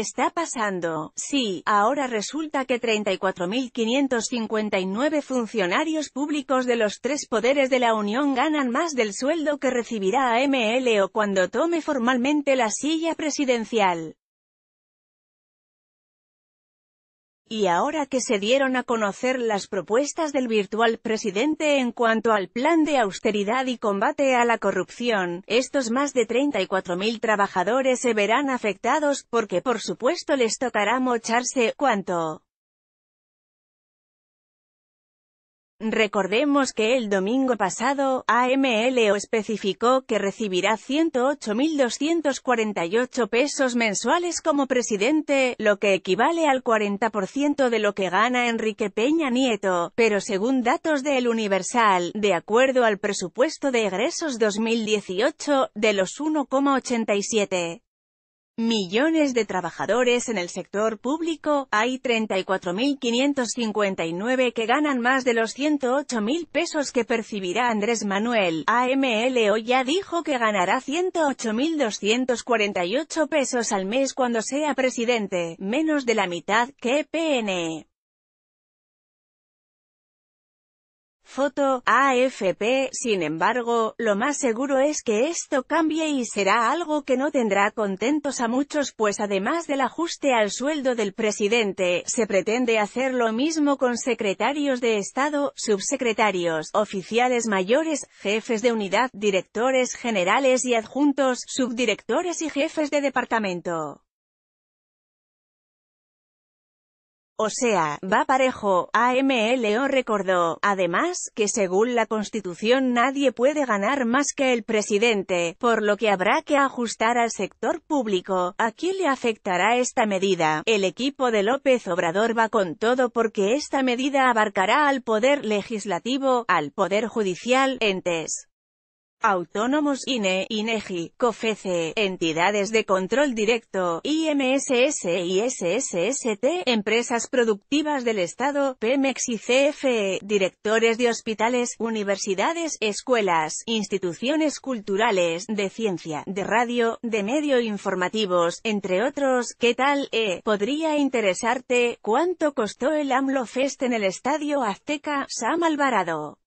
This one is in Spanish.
está pasando? Sí, ahora resulta que 34.559 funcionarios públicos de los tres poderes de la Unión ganan más del sueldo que recibirá o cuando tome formalmente la silla presidencial. Y ahora que se dieron a conocer las propuestas del virtual presidente en cuanto al plan de austeridad y combate a la corrupción, estos más de 34.000 trabajadores se verán afectados, porque por supuesto les tocará mocharse, ¿cuánto? Recordemos que el domingo pasado, AMLO especificó que recibirá 108.248 pesos mensuales como presidente, lo que equivale al 40% de lo que gana Enrique Peña Nieto, pero según datos de El Universal, de acuerdo al presupuesto de egresos 2018, de los 1,87 millones de trabajadores en el sector público, hay 34.559 que ganan más de los 108.000 pesos que percibirá Andrés Manuel. AMLO ya dijo que ganará 108.248 pesos al mes cuando sea presidente, menos de la mitad que PNE. Foto, AFP, sin embargo, lo más seguro es que esto cambie y será algo que no tendrá contentos a muchos pues además del ajuste al sueldo del presidente, se pretende hacer lo mismo con secretarios de Estado, subsecretarios, oficiales mayores, jefes de unidad, directores generales y adjuntos, subdirectores y jefes de departamento. O sea, va parejo, AMLO recordó, además, que según la Constitución nadie puede ganar más que el presidente, por lo que habrá que ajustar al sector público. ¿A quién le afectará esta medida? El equipo de López Obrador va con todo porque esta medida abarcará al Poder Legislativo, al Poder Judicial, entes Autónomos INE, INEGI, COFECE, entidades de control directo, IMSS y SSST, empresas productivas del Estado, Pemex y CFE, directores de hospitales, universidades, escuelas, instituciones culturales, de ciencia, de radio, de medio informativos, entre otros, ¿qué tal, eh? Podría interesarte, ¿cuánto costó el AMLO Fest en el Estadio Azteca, Sam Alvarado?